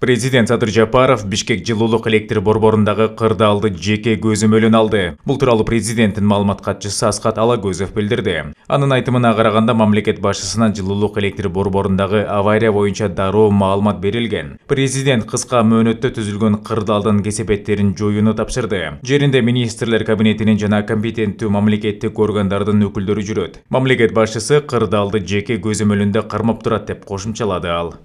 президент садыр жапаров бишкек жылуулук электр борборундагы кырдаалды жеке көзөмөлүн алды бул тууралуу президенттин маалымат катчысы аскат алагөзов билдирди анын айтымына караганда мамлекет башчысына жылуулук электр борборундагы авария боюнча дароо маалымат берилген президент кыска мөөнөттө түзүлгөн кырдаалдын кесепеттерин жоюуну тапшырды жеринде министрлер кабинетинин жана компетенттүү мамлекеттик органдардын өкүлдөрү жүрөт мамлекет башчысы кырдаалды жеке көзөмөлүндө кармап турат деп кошумчалады ал